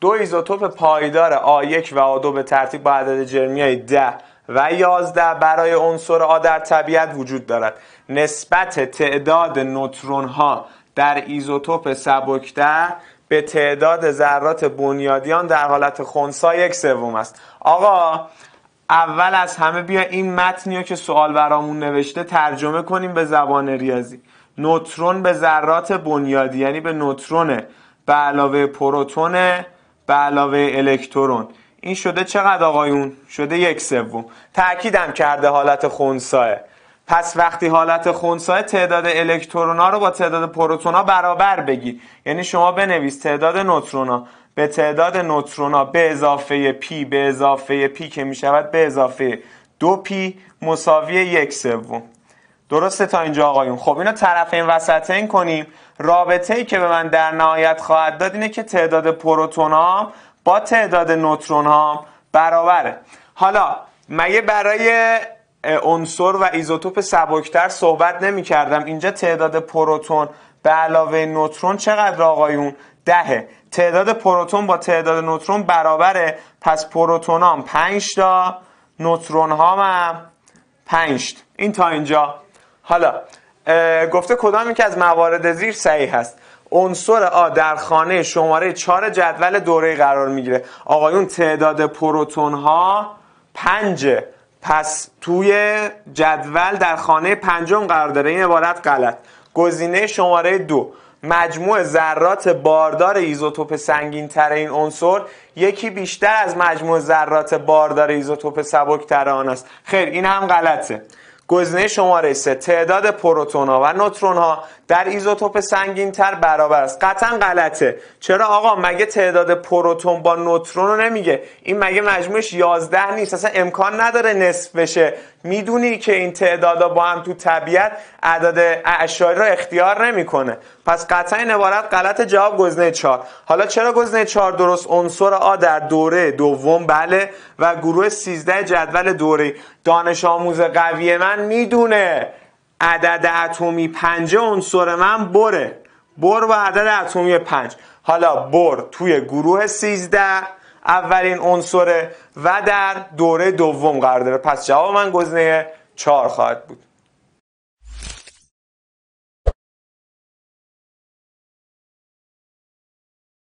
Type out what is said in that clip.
دو ایزوتوپ پایدار A1 و A2 به ترتیب با عدد های 10 و 11 برای عنصر A در طبیعت وجود دارد نسبت تعداد نوترون ها در ایزوتوپ سبکتر به تعداد ذرات بنیادیان در حالت خونسا یک سوم است آقا اول از همه بیا این متنی که سوال برامون نوشته ترجمه کنیم به زبان ریاضی نوترون به ذرات بنیادی یعنی به نوترونه به علاوه پروتونه به علاوه الکترون این شده چقدر آقایون؟ شده یک سوم تأکیدم کرده حالت خونساه پس وقتی حالت خونساه تعداد ها رو با تعداد ها برابر بگیر یعنی شما بنویس تعداد نوترونا به تعداد نوترونا به اضافه پی به اضافه پی که می شود به اضافه دو پی مساوی یک سوم درسته تا اینجا آقایون خب اینو طرف این وسطین کنیم رابطه ای که به من در نهایت خواهد داد اینه که تعداد پروتون ها با تعداد نوترون ها برابره حالا مگه برای عنصر و ایزوتوپ سبکتر صحبت نمی کردم اینجا تعداد پروتون به علاوه نوترون چقدر آقایون دهه تعداد پروتون با تعداد نوترون برابره پس پروتون هم پنج تا نوترون هم, هم این تا اینجا حالا گفته کدام که از موارد زیر صحیح هست عنصر آ در خانه شماره چهار جدول دوره قرار میگیره آقایون تعداد پروتون ها 5 پس توی جدول در خانه پنجم قرار داره این عبارت غلط گزینه شماره دو مجموع ذرات باردار ایزوتوپ سنگین تر این عنصر یکی بیشتر از مجموع ذرات باردار ایزوتوپ سبک تر آن است خیر این هم غلطه گزینه شماره 3 تعداد پروتون ها و نوترون ها در ایزوتوپ سنگین تر برابر است قطعا غلطه چرا آقا مگه تعداد پروتون با نوترون رو نمیگه این مگه مجموعش 11 نیست اصلا امکان نداره نصف بشه میدونی که این تعدادا با هم تو طبیعت اعداد اعشاری رو اختیار نمیکنه پس قطعا این عبارت غلط جواب گزینه چهار حالا چرا گزینه چهار درست عنصر آ در دوره دوم بله و گروه 13 جدول دوره دانش آموز قوی من میدونه عدد اتمی پنج عنصر من بره بر و عدد اتمی پنج حالا بر توی گروه 13 اولین عنصر و در دوره دوم قرار داره پس جواب من گزینه 4 خواهد بود